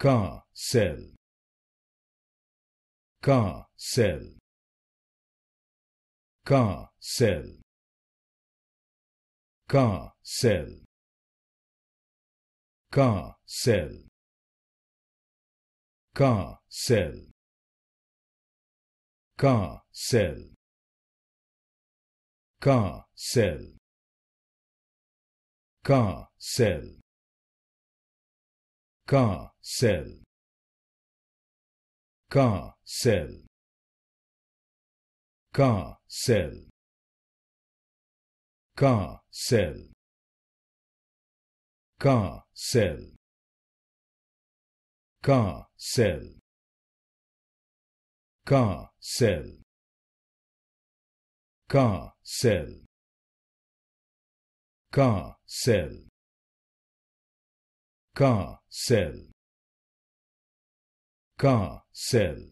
car sell car sell car sell car sell car sell car sell car sell car sell car sell car sell car sell car sell car sell car sell car sell car sell car sell car sell Car sell. Car sell.